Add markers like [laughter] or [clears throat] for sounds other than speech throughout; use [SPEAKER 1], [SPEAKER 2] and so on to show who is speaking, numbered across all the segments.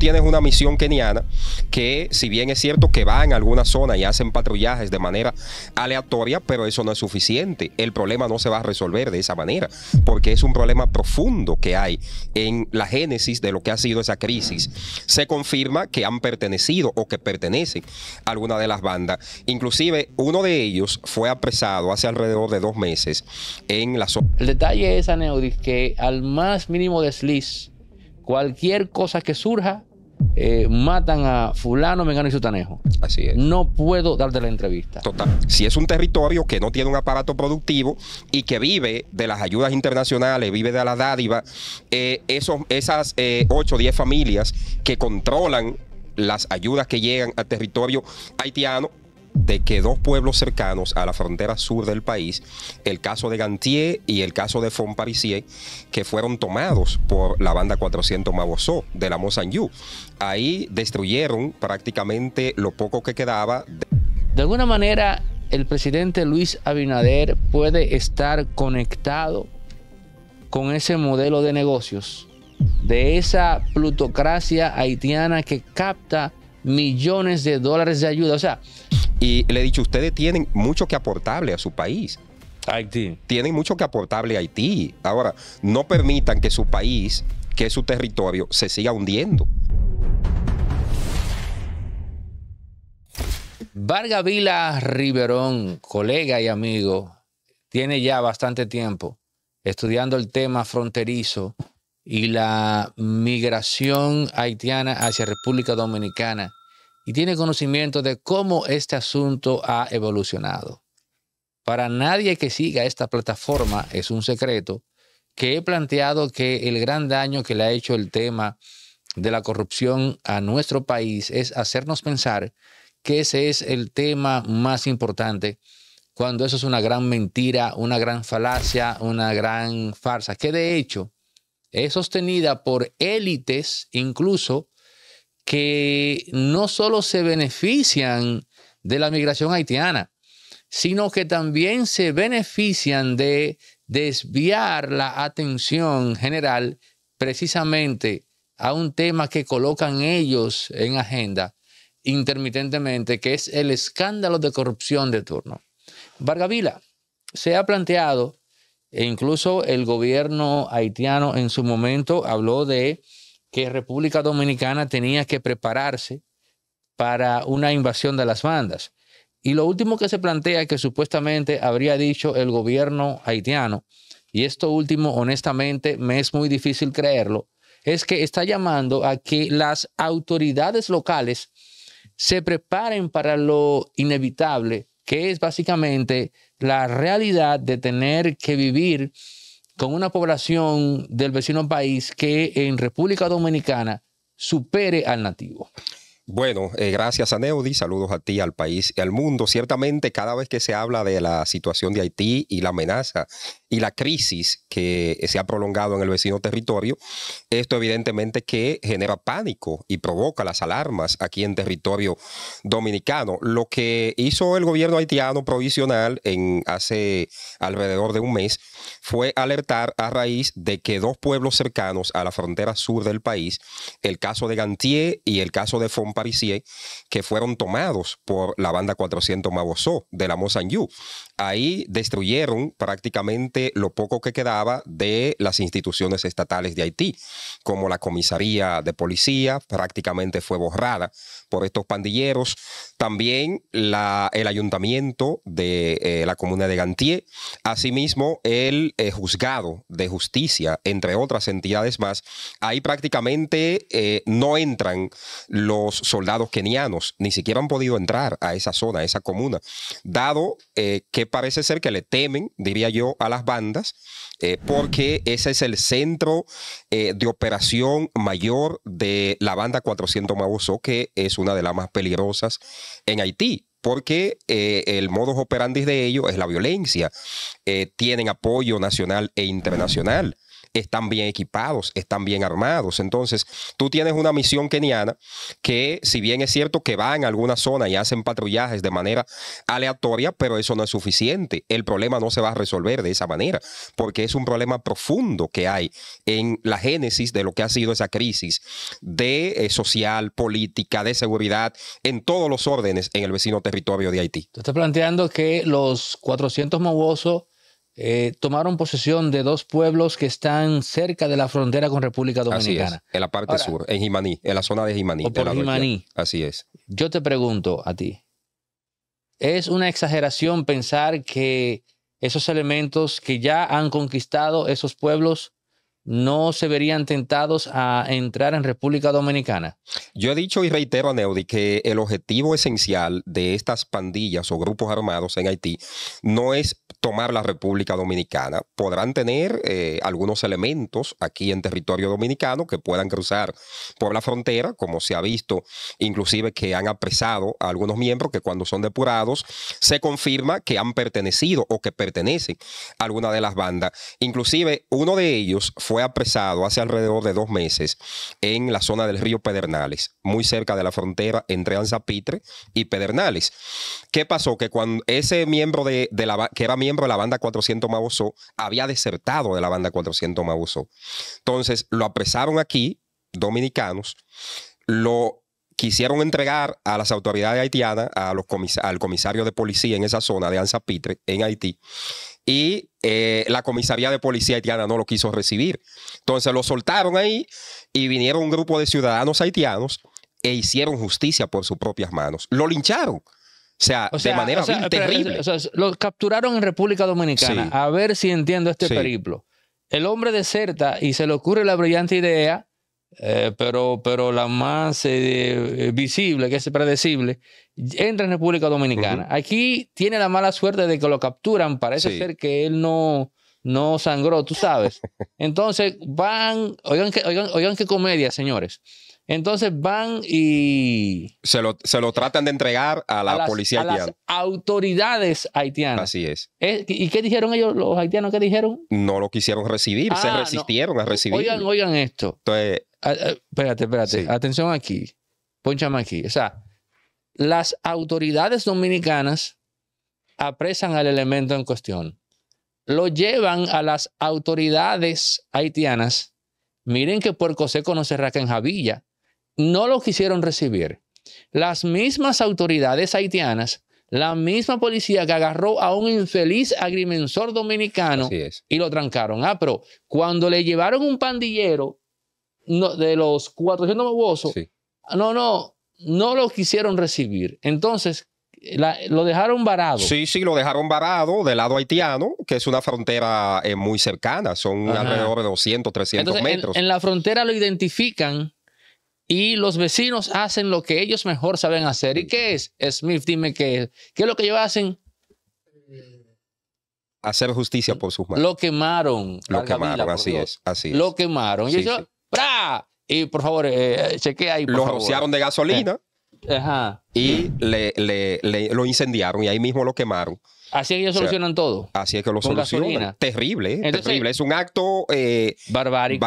[SPEAKER 1] tienes una misión keniana que, si bien es cierto que va en alguna zona y hacen patrullajes de manera aleatoria, pero eso no es suficiente. El problema no se va a resolver de esa manera, porque es un problema profundo que hay en la génesis de lo que ha sido esa crisis. Se confirma que han pertenecido o que pertenecen a alguna de las bandas. Inclusive, uno de ellos fue apresado hace alrededor de dos meses en la zona. El detalle
[SPEAKER 2] es, Aneudis, que al más mínimo desliz, cualquier cosa que surja, eh, matan a fulano, mengano y sutanejo. Así es. No puedo darte la entrevista. Total.
[SPEAKER 1] Si es un territorio que no tiene un aparato productivo y que vive de las ayudas internacionales, vive de la dádiva, eh, esas 8 eh, o 10 familias que controlan las ayudas que llegan al territorio haitiano de que dos pueblos cercanos a la frontera sur del país, el caso de Gantier y el caso de Fontparisier, que fueron tomados por la banda 400 Mabosó de la Mozanyu. Ahí destruyeron prácticamente lo poco que quedaba. De,
[SPEAKER 2] de alguna manera, el presidente Luis Abinader puede estar conectado con ese modelo de negocios, de esa plutocracia haitiana que capta millones de dólares de ayuda. O sea, y le he
[SPEAKER 1] dicho, ustedes tienen mucho que aportarle a su país. Haití. Tienen mucho que aportarle a Haití. Ahora, no permitan que su país, que su territorio, se siga hundiendo.
[SPEAKER 2] Vargavila Vila Riverón, colega y amigo, tiene ya bastante tiempo estudiando el tema fronterizo y la migración haitiana hacia República Dominicana y tiene conocimiento de cómo este asunto ha evolucionado. Para nadie que siga esta plataforma es un secreto que he planteado que el gran daño que le ha hecho el tema de la corrupción a nuestro país es hacernos pensar que ese es el tema más importante cuando eso es una gran mentira, una gran falacia, una gran farsa, que de hecho es sostenida por élites incluso que no solo se benefician de la migración haitiana, sino que también se benefician de desviar la atención general precisamente a un tema que colocan ellos en agenda intermitentemente, que es el escándalo de corrupción de turno. Vargavila se ha planteado, e incluso el gobierno haitiano en su momento habló de que República Dominicana tenía que prepararse para una invasión de las bandas. Y lo último que se plantea que supuestamente habría dicho el gobierno haitiano, y esto último honestamente me es muy difícil creerlo, es que está llamando a que las autoridades locales se preparen para lo inevitable, que es básicamente la realidad de tener que vivir con una población del vecino país que en República Dominicana supere al nativo.
[SPEAKER 1] Bueno, eh, gracias a Neudi, saludos a ti, al país y al mundo. Ciertamente, cada vez que se habla de la situación de Haití y la amenaza y la crisis que se ha prolongado en el vecino territorio, esto evidentemente que genera pánico y provoca las alarmas aquí en territorio dominicano. Lo que hizo el gobierno haitiano provisional en hace alrededor de un mes fue alertar a raíz de que dos pueblos cercanos a la frontera sur del país, el caso de Gantier y el caso de Fontparisier, que fueron tomados por la banda 400 Mabosó de la Mosanyu. Ahí destruyeron prácticamente lo poco que quedaba de las instituciones estatales de Haití, como la comisaría de policía, prácticamente fue borrada por estos pandilleros. También el ayuntamiento de eh, la comuna de Gantier, asimismo el eh, juzgado de justicia, entre otras entidades más. Ahí prácticamente eh, no entran los soldados kenianos, ni siquiera han podido entrar a esa zona, a esa comuna, dado que parece ser que le temen, diría yo, a las bandas, eh, porque ese es el centro eh, de operación mayor de la banda 400 Mabuso, que es una de las más peligrosas en Haití porque eh, el modus operandi de ellos es la violencia. tienen apoyo nacional e internacional están bien equipados, están bien armados. Entonces, tú tienes una misión keniana que, si bien es cierto que va en alguna zona y hacen patrullajes de manera aleatoria, pero eso no es suficiente. El problema no se va a resolver de esa manera, porque es un problema profundo que hay en la génesis de lo que ha sido esa crisis de eh, social, política, de seguridad, en todos los órdenes en el vecino territorio de Haití. Tú estás
[SPEAKER 2] planteando que los 400 mobosos eh, tomaron posesión de dos pueblos que están cerca de la frontera con República Dominicana.
[SPEAKER 1] en la parte sur, en Jimaní, en la zona de Jimaní. Jimaní. Así es. Yo te pregunto a ti,
[SPEAKER 2] ¿es una exageración pensar que esos elementos que ya han conquistado esos pueblos no se verían tentados a entrar en República Dominicana?
[SPEAKER 1] Yo he dicho y reitero, Neudi, que el objetivo esencial de estas pandillas o grupos armados en Haití no es tomar la República Dominicana. Podrán tener eh, algunos elementos aquí en territorio dominicano que puedan cruzar por la frontera, como se ha visto inclusive que han apresado a algunos miembros que cuando son depurados se confirma que han pertenecido o que pertenecen a alguna de las bandas. Inclusive uno de ellos fue apresado hace alrededor de dos meses en la zona del río Pedernales, muy cerca de la frontera entre Anzapitre y Pedernales. ¿Qué pasó? Que cuando ese miembro de, la que era miembro de la banda 400 Mabosó había desertado de la banda 400 Mabosó. Entonces, lo apresaron aquí, dominicanos, lo quisieron entregar a las autoridades haitianas, a los al comisario de policía en esa zona de Pitre en Haití, y eh, la comisaría de policía haitiana no lo quiso recibir. Entonces lo soltaron ahí y vinieron un grupo de ciudadanos haitianos e hicieron justicia por sus propias manos. Lo lincharon o sea, de manera terrible. o sea,
[SPEAKER 2] lo capturaron en República Dominicana. A ver si entiendo este periplo. El hombre deserta y se le ocurre la brillante idea, eh, pero, pero la más eh, eh, visible, que es predecible, entra en República Dominicana. Aquí tiene la mala suerte de que lo capturan. Parece ser que él no, no sangró, tú sabes. [laughs] Entonces van, oigan que, oigan, oigan qué comedia, señores. Entonces van y... Se lo, tratan de entregar a la policía haitiana. A las autoridades haitianas. Así es. ¿Y qué dijeron ellos, los haitianos? ¿Qué dijeron?
[SPEAKER 1] No lo quisieron
[SPEAKER 2] recibir, se ah, resistieron a recibir. Oigan, oigan esto. espérate, espérate. Atención aquí. Ponchame aquí. O sea, las autoridades dominicanas apresan al elemento en cuestión. Lo llevan a las autoridades haitianas. Miren que Puerco Seco no se raca en Javilla no lo quisieron recibir. Las mismas autoridades haitianas, la misma policía que agarró a un infeliz agrimensor dominicano y lo trancaron. Ah, pero cuando le llevaron un pandillero de los 400 mobosos, no, no, no lo quisieron recibir. Entonces, lo dejaron varado. Sí,
[SPEAKER 1] sí, lo dejaron varado del lado haitiano, que es una frontera eh, muy cercana, son alrededor de 200, 300 metros. en, la
[SPEAKER 2] frontera lo identifican y los vecinos hacen lo que ellos mejor saben hacer. ¿Y qué es? Smith, dime qué es. ¿Qué es lo que ellos hacen? Hacer
[SPEAKER 1] justicia por sus
[SPEAKER 2] manos. Lo quemaron. Lo quemaron, así es, Lo quemaron. y ellos, Y por favor, eh, eh chequea ahí. Por rociaron de gasolina.
[SPEAKER 1] Eh, ajá. Y lo incendiaron y ahí mismo lo quemaron.
[SPEAKER 2] Así ellos solucionan todo.
[SPEAKER 1] Así es que lo solucionan.
[SPEAKER 2] Terrible, ¿eh? terrible.
[SPEAKER 1] Es un acto eh, barbárico.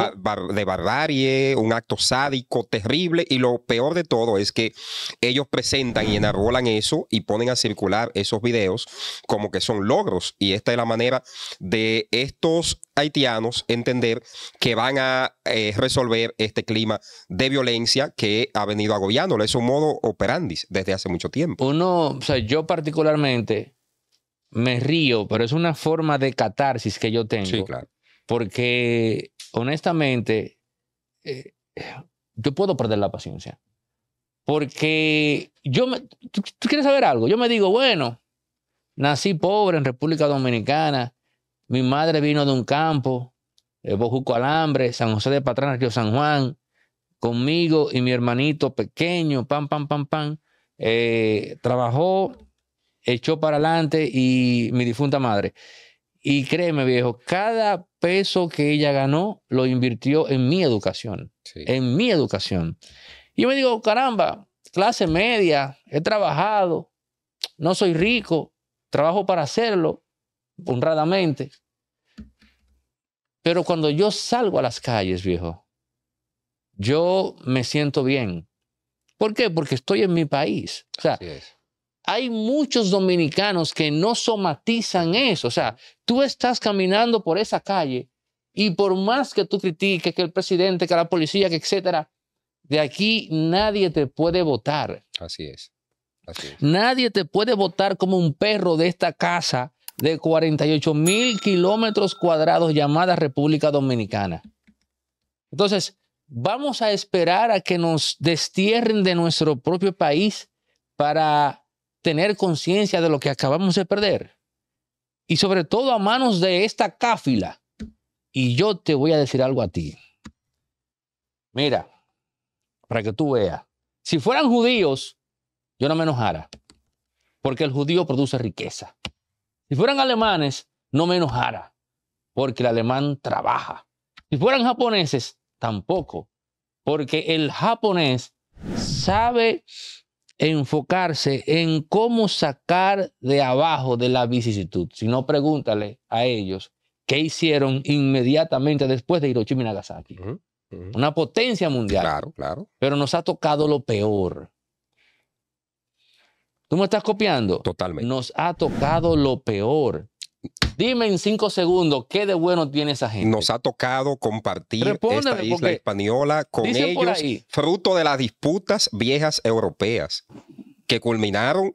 [SPEAKER 1] de barbarie, un acto sádico, terrible. Y lo peor de todo es que ellos presentan y enarbolan eso y ponen a circular esos videos como que son logros. Y esta es la manera de estos haitianos entender que van a eh, resolver este clima de violencia que ha venido agobiándolo. Es un modo operandis desde hace mucho tiempo. Uno, o sea, yo particularmente
[SPEAKER 2] me río, pero es una forma de catarsis que yo tengo. Sí, claro. Porque honestamente, eh, yo puedo perder la paciencia. Porque yo, me, ¿tú, quieres saber algo, yo me digo, bueno, nací pobre en República Dominicana, mi madre vino de un campo, eh, Bojuco Alambre, San José de Patrana, Río San Juan, conmigo y mi hermanito pequeño, pam, pam, pam, pam, eh, trabajó echó para adelante y mi difunta madre. Y créeme, viejo, cada peso que ella ganó lo invirtió en mi educación, en mi educación. Y yo me digo, caramba, clase media, he trabajado, no soy rico, trabajo para hacerlo honradamente. Pero cuando yo salgo a las calles, viejo, yo me siento bien. ¿Por qué? Porque estoy en mi país. O hay muchos dominicanos que no somatizan eso. O sea, tú estás caminando por esa calle y por más que tú critiques que el presidente, que la policía, que etcétera, de aquí nadie te puede votar. Así es. Así es. Nadie te puede votar como un perro de esta casa de 48 mil kilómetros cuadrados llamada República Dominicana. Entonces, vamos a esperar a que nos destierren de nuestro propio país para tener conciencia de lo que acabamos de perder. Y sobre todo a manos de esta cáfila. Y yo te voy a decir algo a ti. Mira, para que tú veas. Si fueran judíos, yo no me enojara. Porque el judío produce riqueza. Si fueran alemanes, no me enojara. Porque el alemán trabaja. Si fueran japoneses, tampoco. Porque el japonés sabe enfocarse en cómo sacar de abajo de la vicisitud, sino pregúntale a ellos qué hicieron inmediatamente después de Hiroshima y Nagasaki. Una potencia mundial. Claro, Pero nos ha tocado lo peor. ¿Tú me estás copiando? Totalmente. Nos ha tocado lo peor. Dime en cinco segundos qué de bueno tiene esa gente. Nos ha tocado compartir esta isla
[SPEAKER 1] española con ellos, fruto de las disputas viejas europeas que culminaron,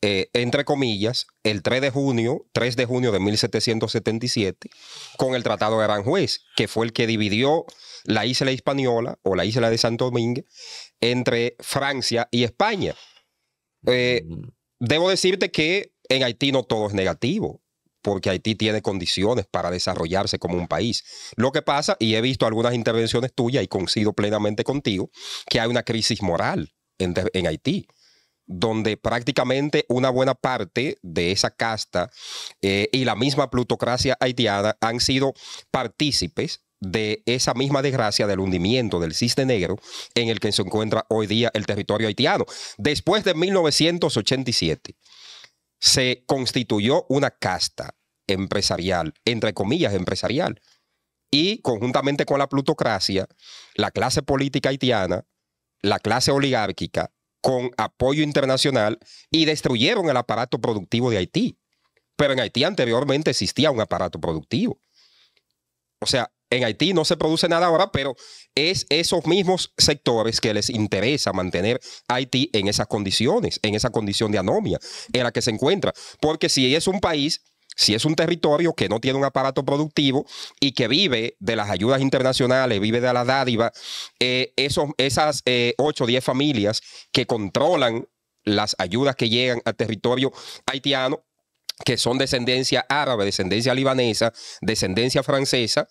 [SPEAKER 1] eh, entre comillas, el 3 de junio, 3 de junio de 1777, con el Tratado de Aranjuez, que fue el que dividió la isla española o la isla de Santo Domingo entre Francia y España. Eh, mm. debo decirte que en Haití no todo es negativo porque Haití tiene condiciones para desarrollarse como un país. Lo que pasa, y he visto algunas intervenciones tuyas y coincido plenamente contigo, que hay una crisis moral en, Haití donde prácticamente una buena parte de esa casta eh, y la misma plutocracia haitiana han sido partícipes de esa misma desgracia del hundimiento del cisne negro en el que se encuentra hoy día el territorio haitiano. Después de 1987, se constituyó una casta empresarial, entre comillas empresarial, y conjuntamente con la plutocracia, la clase política haitiana, la clase oligárquica, con apoyo internacional, y destruyeron el aparato productivo de Haití. Pero en Haití anteriormente existía un aparato productivo. O sea, en Haití no se produce nada ahora, pero es esos mismos sectores que les interesa mantener Haití en esas condiciones, en esa condición de anomia en la que se encuentra. Porque si es un país, si es un territorio que no tiene un aparato productivo y que vive de las ayudas internacionales, vive de la dádiva, eh, esas 8 eh, o 10 familias que controlan las ayudas que llegan al territorio haitiano, que son descendencia árabe, descendencia libanesa, descendencia francesa,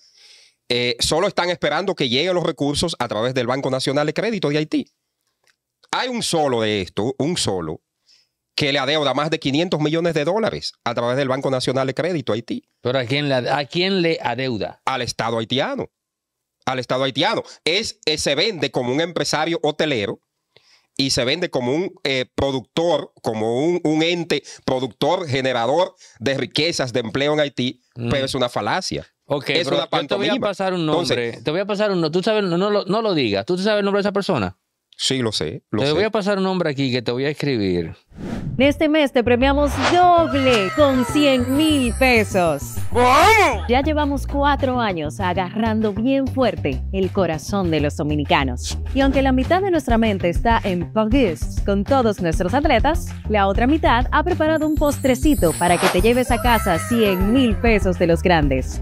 [SPEAKER 1] eh, solo están esperando que lleguen los recursos a través del Banco Nacional de Crédito de Haití. Hay un solo de esto, un solo, que le adeuda más de 500 millones de dólares a través del Banco Nacional de Crédito de Haití.
[SPEAKER 2] ¿Pero a quién, le adeuda? Al
[SPEAKER 1] Estado haitiano. Al Estado haitiano. Es, eh, se vende como un empresario hotelero y se vende como un eh, productor, como un, ente productor, generador de riquezas, de empleo en Haití, pero es una falacia.
[SPEAKER 2] Ok, yo te voy a pasar un nombre. te voy a pasar uno. Tú sabes, no, no, lo, no lo digas. ¿Tú sabes el nombre de esa persona? Sí, lo sé. Lo te voy a pasar un nombre aquí que te voy a escribir. este mes te premiamos doble con 100 mil pesos. ¡Vamos! Ya llevamos cuatro años agarrando bien fuerte el corazón de los dominicanos. Y aunque la mitad de nuestra mente está en Pogues con todos nuestros atletas, la otra mitad ha preparado un postrecito para que te lleves a casa 100 mil pesos de los grandes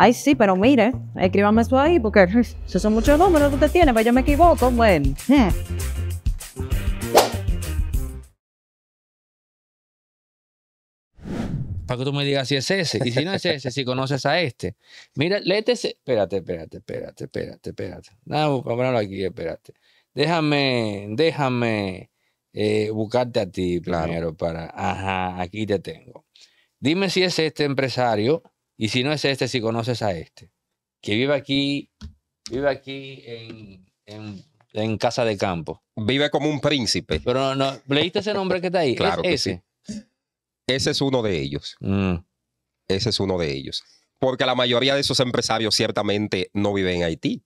[SPEAKER 2] Ay, sí, pero mire, escríbame eso ahí, porque [laughs] esos son muchos números que usted tiene, pero pues yo me equivoco. Bueno. [laughs] para que tú me digas si es ese. Y si no es ese, si conoces a este. Mira, léete ese. Espérate, espérate, espérate, espérate, espérate. Nada, búscalo aquí, espérate. Déjame, déjame eh, buscarte a ti primero claro. para. Ajá, aquí te tengo. Dime si es este empresario y si no es este, si conoces a este, que vive aquí, vive aquí en, Casa de Campo. Vive como un príncipe. Pero no, no ¿leíste ese nombre que está ahí? claro ese?
[SPEAKER 1] Ese es uno de ellos. Mm. Ese es uno de ellos. Porque la mayoría de esos empresarios ciertamente no viven en Haití.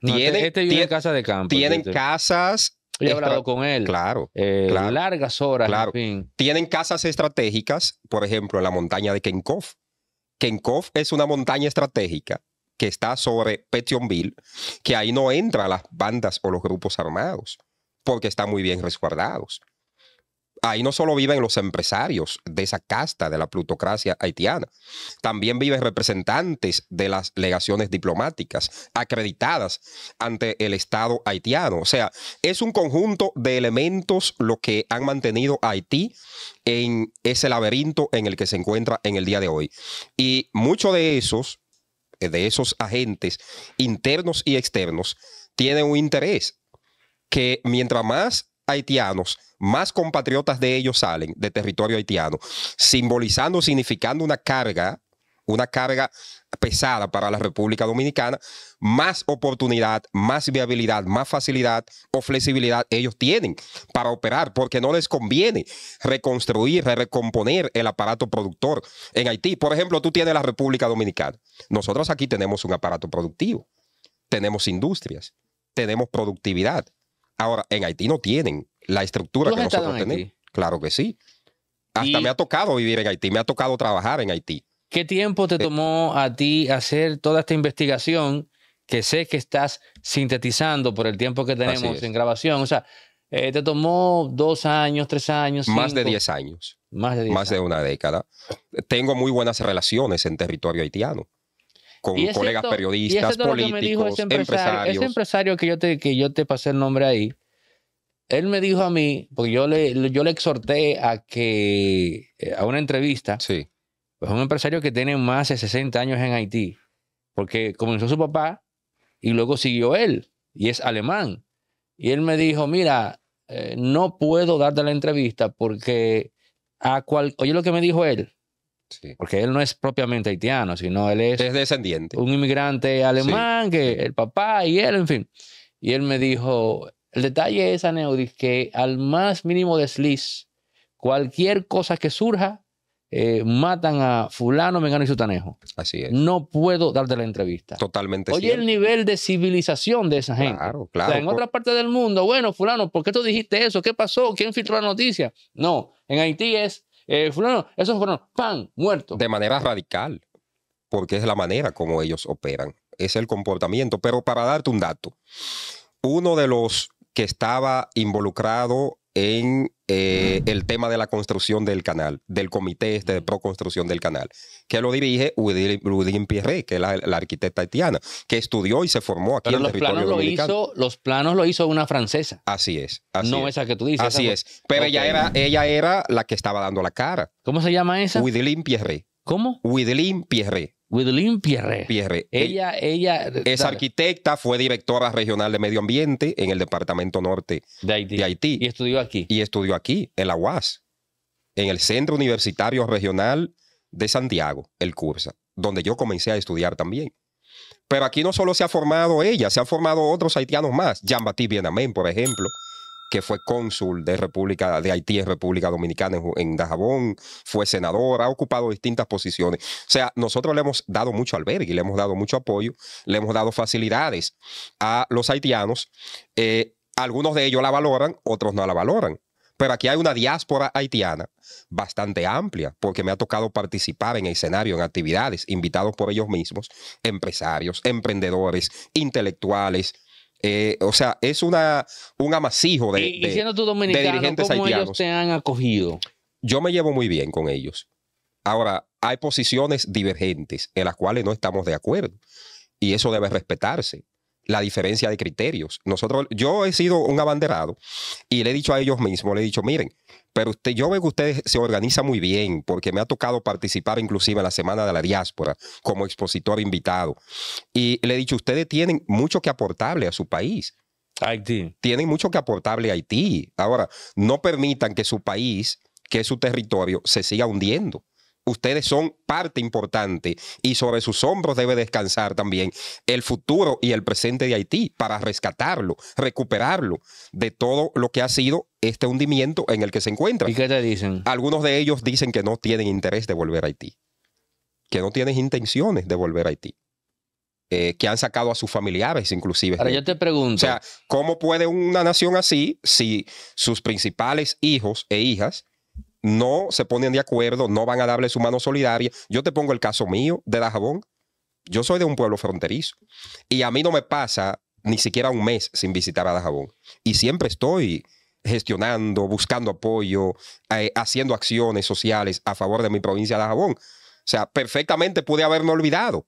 [SPEAKER 1] Este, tienen, este, en casa de campo. Tienen casas. he hablado con él. Claro, eh, largas horas. Tienen casas estratégicas, por ejemplo, en la montaña de Kenkoff, Kenkov es una montaña estratégica que está sobre Petionville, que ahí no entran las bandas o los grupos armados, porque están muy bien resguardados ahí no solo viven los empresarios de esa casta de la plutocracia haitiana, también viven representantes de las legaciones diplomáticas acreditadas ante el Estado haitiano. O sea, es un conjunto de elementos lo que han mantenido a Haití en ese laberinto en el que se encuentra en el día de hoy. Y muchos de esos, eh, de esos agentes internos y externos, tienen un interés que mientras más haitianos más compatriotas de ellos salen de territorio haitiano, simbolizando, significando una carga, una carga pesada para la República Dominicana, más oportunidad, más viabilidad, más facilidad o flexibilidad ellos tienen para operar, porque no les conviene reconstruir, recomponer el aparato productor en Haití. Por ejemplo, tú tienes la República Dominicana. Nosotros aquí tenemos un aparato productivo, tenemos industrias, tenemos productividad. Ahora, en Haití no tienen la estructura que nosotros en Claro que sí. Hasta me ha tocado vivir en Haití, me ha tocado trabajar en Haití.
[SPEAKER 2] ¿Qué tiempo te eh, tomó a ti hacer toda esta investigación que sé que estás sintetizando por el tiempo que tenemos en grabación? O sea, eh, te tomó dos años, tres años. Más de diez años.
[SPEAKER 1] Más de diez Más de una década. Tengo muy buenas relaciones en territorio haitiano. Con colegas periodistas, políticos, empresarios. Ese
[SPEAKER 2] empresario que yo que yo te pasé el nombre ahí él me dijo a mí, porque yo le, yo le exhorté a que, eh, a una entrevista, sí. es pues, un empresario que tiene más de 60 años en Haití, porque comenzó su papá y luego siguió él, y es alemán. Y él me dijo, mira, eh, no puedo darte la entrevista porque a cual, oye lo que me dijo él, Porque él no es propiamente haitiano, sino él es, descendiente. Un inmigrante alemán, que el papá y él, en fin. Y él me dijo, el detalle es, Aneudis, que al más mínimo desliz, cualquier cosa que surja, eh, matan a fulano, mengano y sutanejo. Así es. No puedo darte la entrevista. Totalmente Oye, el nivel de civilización de esa gente. Claro, claro. en otras partes del mundo, bueno, fulano, ¿por qué tú dijiste eso? ¿Qué pasó? ¿Quién filtró la noticia? No, en Haití es eh, fulano, esos fueron, pan, muerto. De manera radical, porque es la manera como
[SPEAKER 1] ellos operan, es el comportamiento. Pero para darte un dato, uno de los que estaba involucrado en eh, mm. el tema de la construcción del canal, del comité este de mm. pro-construcción del canal, que lo dirige Udin Pierre, que es la, arquitecta haitiana, que estudió y se formó aquí en los territorio planos Lo hizo,
[SPEAKER 2] los planos lo hizo una francesa.
[SPEAKER 1] Así es. no esa que tú dices. Así es. Pero ella, era, ella era la que estaba dando la cara. ¿Cómo se llama limpieza? Pierre. ¿Cómo? Widlin Pierre. Widelin Pierre. Pierre. Eh, ella,
[SPEAKER 2] ella. Es
[SPEAKER 1] arquitecta, fue directora regional de medio ambiente en el departamento norte de Haití. Y estudió aquí. Y estudió aquí, en la UAS, en el Centro Universitario Regional de Santiago, el Cursa, donde yo comencé a estudiar también. Pero aquí no solo se ha formado ella, se han formado otros haitianos más. Jean-Baptiste Bienamén, por ejemplo que fue cónsul de República de Haití en República Dominicana en, Dajabón, fue senador, ha ocupado distintas posiciones. O sea, nosotros le hemos dado mucho albergue, le hemos dado mucho apoyo, le hemos dado facilidades a los haitianos. Eh, algunos de ellos la valoran, otros no la valoran. Pero aquí hay una diáspora haitiana bastante amplia, porque me ha tocado participar en el escenario, en actividades, invitados por ellos mismos, empresarios, emprendedores, intelectuales, eh, o sea, es una, un amasijo de, de, dirigentes ¿cómo ellos te han acogido? Yo me llevo muy bien con ellos. Ahora, hay posiciones divergentes en las cuales no estamos de acuerdo. Y eso debe respetarse la diferencia de criterios. Nosotros, yo he sido un abanderado y le he dicho a ellos mismos, le he dicho, miren, pero usted, yo veo que ustedes se organizan muy bien, porque me ha tocado participar inclusive en la Semana de la Diáspora como expositor invitado. Y le he dicho, ustedes tienen mucho que aportarle a su país. Haití. Tienen mucho que aportarle a Haití. Ahora, no permitan que su país, que es su territorio, se siga hundiendo ustedes son parte importante y sobre sus hombros debe descansar también el futuro y el presente de Haití para rescatarlo, recuperarlo de todo lo que ha sido este hundimiento en el que se encuentra. ¿Y qué te dicen? Algunos de ellos dicen que no tienen interés de volver a Haití, que no tienen intenciones de volver a Haití. Eh, que han sacado a sus familiares, inclusive. Ahora yo te pregunto. O sea, ¿cómo puede una nación así, si sus principales hijos e hijas no se ponen de acuerdo, no van a darle su mano solidaria. Yo te pongo el caso mío de Dajabón. Yo soy de un pueblo fronterizo y a mí no me pasa ni siquiera un mes sin visitar a Dajabón. Y siempre estoy gestionando, buscando apoyo, eh, haciendo acciones sociales a favor de mi provincia de Dajabón. O sea, perfectamente pude haberme olvidado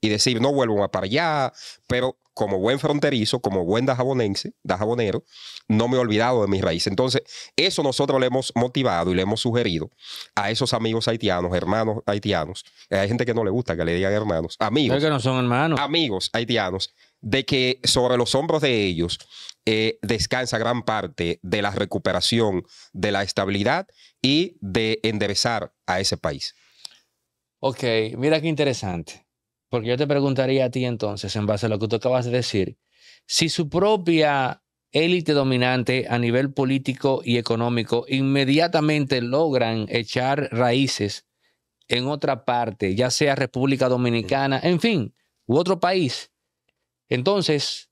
[SPEAKER 1] y decir, no vuelvo más para allá, pero como buen fronterizo, como buen dajabonense, dajabonero, no me he olvidado de mis raíces. Entonces, eso nosotros le hemos motivado y le hemos sugerido a esos amigos haitianos, hermanos haitianos. Eh, hay gente que no le gusta que le digan hermanos, amigos. que no son hermanos. Amigos haitianos, de que sobre los hombros de ellos eh, descansa gran parte de la recuperación, de la estabilidad y de enderezar a ese país.
[SPEAKER 2] Ok, mira qué interesante. Porque yo te preguntaría a ti entonces, en base a lo que tú acabas de decir, si su propia élite dominante a nivel político y económico inmediatamente logran echar raíces en otra parte, ya sea República Dominicana, en fin, u otro país. Entonces,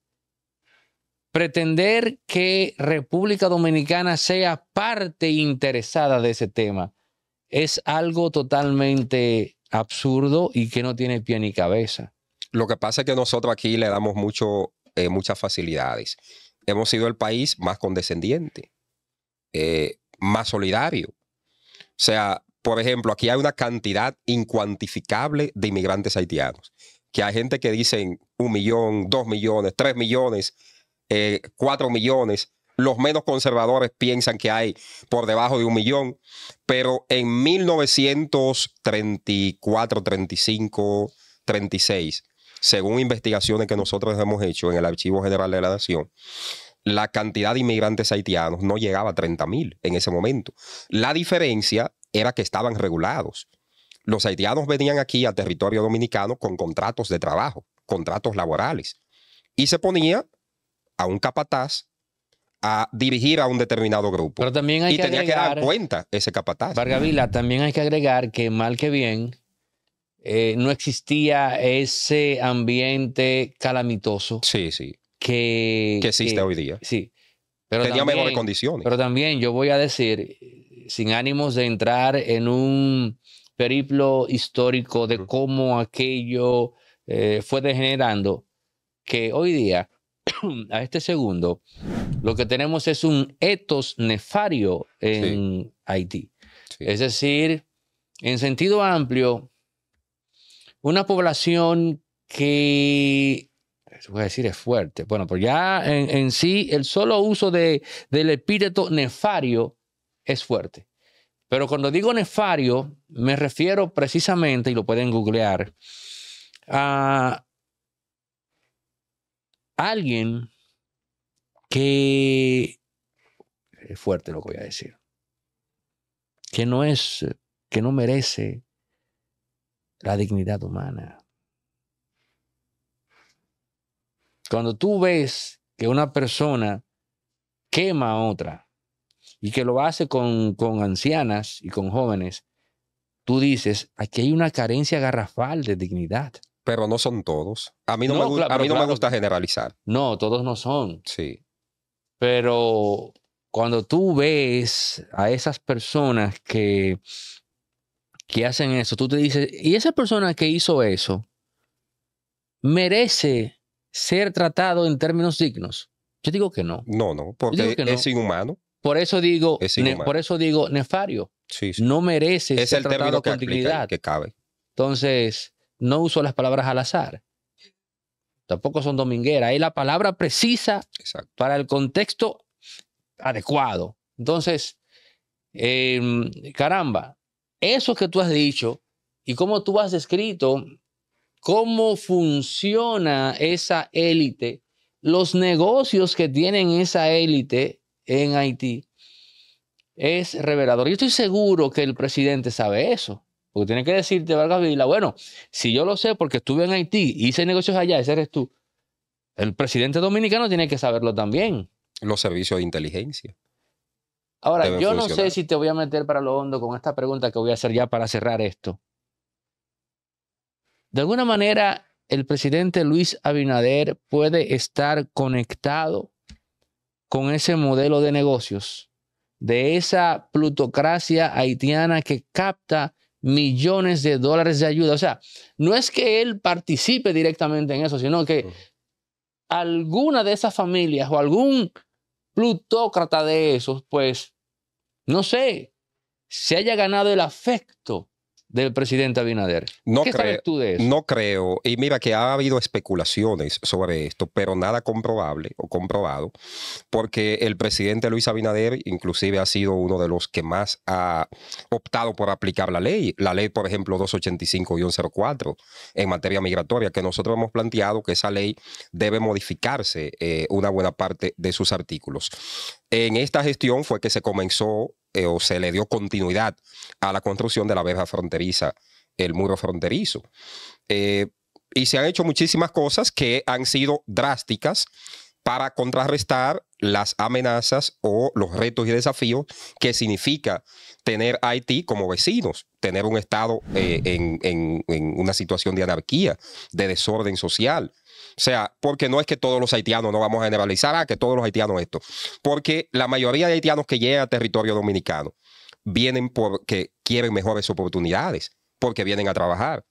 [SPEAKER 2] pretender que República Dominicana sea parte interesada de ese tema es algo totalmente absurdo y que no tiene pie ni cabeza.
[SPEAKER 1] Lo que pasa es que nosotros aquí le damos mucho, eh, muchas facilidades. Hemos sido el país más condescendiente, eh, más solidario. O sea, por ejemplo, aquí hay una cantidad incuantificable de inmigrantes haitianos. Que hay gente que dicen un millón, dos millones, tres millones, eh, cuatro millones los menos conservadores piensan que hay por debajo de un millón, pero en 1934, 35, 36, según investigaciones que nosotros hemos hecho en el Archivo General de la Nación, la cantidad de inmigrantes haitianos no llegaba a 30 mil en ese momento. La diferencia era que estaban regulados. Los haitianos venían aquí al territorio dominicano con contratos de trabajo, contratos laborales, y se ponía a un capataz a dirigir a un determinado grupo. Pero también hay y tenía que dar cuenta ese capataz. Vargavila,
[SPEAKER 2] también hay que agregar que mal que bien eh, no existía ese ambiente calamitoso. Sí, sí. Que, existe hoy día. Sí. Pero tenía mejores condiciones. Pero también yo voy a decir, sin ánimos de entrar en un periplo histórico de cómo aquello eh, fue degenerando, que hoy día [clears throat] a este segundo, lo que tenemos es un etos nefario en Haití. Es decir, en sentido amplio, una población que, voy a decir, es fuerte. Bueno, pues ya en, sí, el solo uso de, del epíteto nefario es fuerte. Pero cuando digo nefario, me refiero precisamente, y lo pueden googlear, a alguien que es fuerte lo que voy a decir, que no es, que no merece la dignidad humana. Cuando tú ves que una persona quema a otra y que lo hace con, con ancianas y con jóvenes, tú dices, aquí hay una carencia garrafal de dignidad. Pero no son todos. A mí no, me, a mí no me gusta generalizar. No, todos no son. Sí. Pero cuando tú ves a esas personas que, que hacen eso, tú te dices, y esa persona que hizo eso merece ser tratado en términos dignos. Yo digo que no. No, no, porque es inhumano. Por eso digo, por eso digo nefario. Sí, No merece ser tratado con dignidad. Que cabe. Entonces, no uso las palabras al azar. Tampoco son domingueras. es la palabra precisa para el contexto adecuado. Entonces, em, caramba, eso que tú has dicho y cómo tú has descrito cómo funciona esa élite, los negocios que tienen esa élite en Haití, es revelador. Yo estoy seguro que el presidente sabe eso. Porque tiene que decirte, Vargas Vila, bueno, si yo lo sé porque estuve en Haití, hice negocios allá, ese eres tú. El presidente dominicano tiene que saberlo también. Los servicios de inteligencia. Ahora, yo no sé si te voy a meter para lo hondo con esta pregunta que voy a hacer ya para cerrar esto. De alguna manera, el presidente Luis Abinader puede estar conectado con ese modelo de negocios, de esa plutocracia haitiana que capta millones de dólares de ayuda. O sea, no es que él participe directamente en eso, sino que alguna de esas familias o algún plutócrata de esos, pues, no sé, se haya ganado el afecto del presidente Abinader. No ¿Qué sabes tú de eso?
[SPEAKER 1] No creo. Y mira que ha habido especulaciones sobre esto, pero nada comprobable o comprobado, porque el presidente Luis Abinader inclusive ha sido uno de los que más ha optado por aplicar la ley. La ley, por ejemplo, 285-04 en materia migratoria, que nosotros hemos planteado que esa ley debe modificarse eh, una buena parte de sus artículos. En esta gestión fue que se comenzó eh, o se le dio continuidad a la construcción de la verja fronteriza, el muro fronterizo. Eh, y se han hecho muchísimas cosas que han sido drásticas para contrarrestar las amenazas o los retos y desafíos que significa tener Haití como vecinos, tener un Estado eh, en una situación de anarquía, de desorden social, o sea, porque no es que todos los haitianos, no vamos a generalizar, a ah, que todos los haitianos esto. Porque la mayoría de haitianos que llegan a territorio dominicano vienen porque quieren mejores oportunidades, porque vienen a trabajar,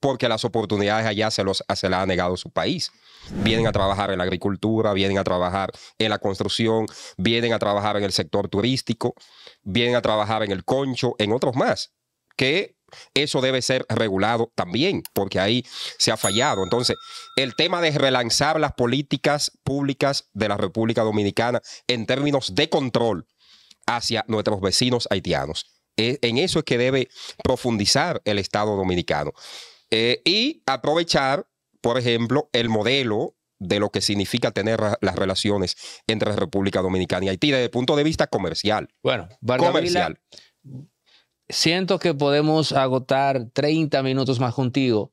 [SPEAKER 1] porque las oportunidades allá se, se las ha negado su país. Vienen a trabajar en la agricultura, vienen a trabajar en la construcción, vienen a trabajar en el sector turístico, vienen a trabajar en el concho, en otros más, que eso debe ser regulado también, porque ahí se ha fallado. Entonces, el tema de relanzar las políticas públicas de la República Dominicana en términos de control hacia nuestros vecinos haitianos. E, en eso es que debe profundizar el Estado dominicano. Eh, y aprovechar, por ejemplo, el modelo de lo que significa tener las relaciones entre República Dominicana y Haití desde el punto de vista comercial.
[SPEAKER 2] Bueno, comercial siento que podemos agotar 30 minutos más contigo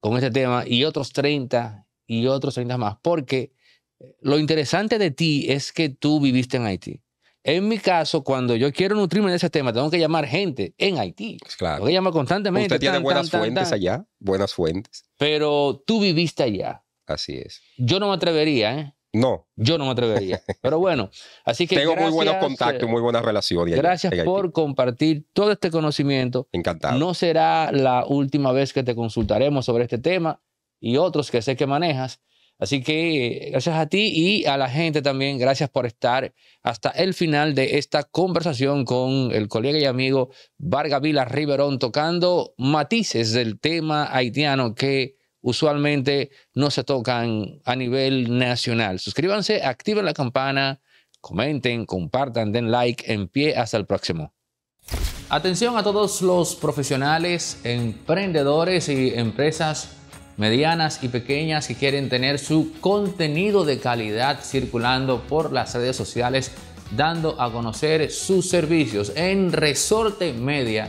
[SPEAKER 2] con este tema y otros 30 y otros 30 más, porque eh, lo interesante de ti es que tú viviste en Haití. En mi caso, cuando yo quiero nutrirme de ese tema, tengo que llamar gente en Haití. Pues claro. Tengo que llamar constantemente. Usted tiene buenas fuentes allá,
[SPEAKER 1] buenas fuentes.
[SPEAKER 2] Pero tú viviste allá. Así es. Yo no me atrevería, ¿eh? No. Yo no me atrevería. Pero
[SPEAKER 1] bueno, así que. Tengo muy buenos contactos, muy buenas relaciones. Gracias por
[SPEAKER 2] compartir todo este conocimiento. Encantado. No será la última vez que te consultaremos sobre este tema y otros que sé que manejas. Así que eh, gracias a ti y a la gente también, gracias por estar hasta el final de esta conversación con el colega y amigo Vargas Vila Riverón tocando matices del tema haitiano que usualmente no se tocan a nivel nacional. Suscríbanse, activen la campana, comenten, compartan, den like, en pie, hasta el próximo. Atención a todos los profesionales, emprendedores y empresas medianas y pequeñas que quieren tener su contenido de calidad circulando por las redes sociales, dando a conocer sus servicios en Resorte Media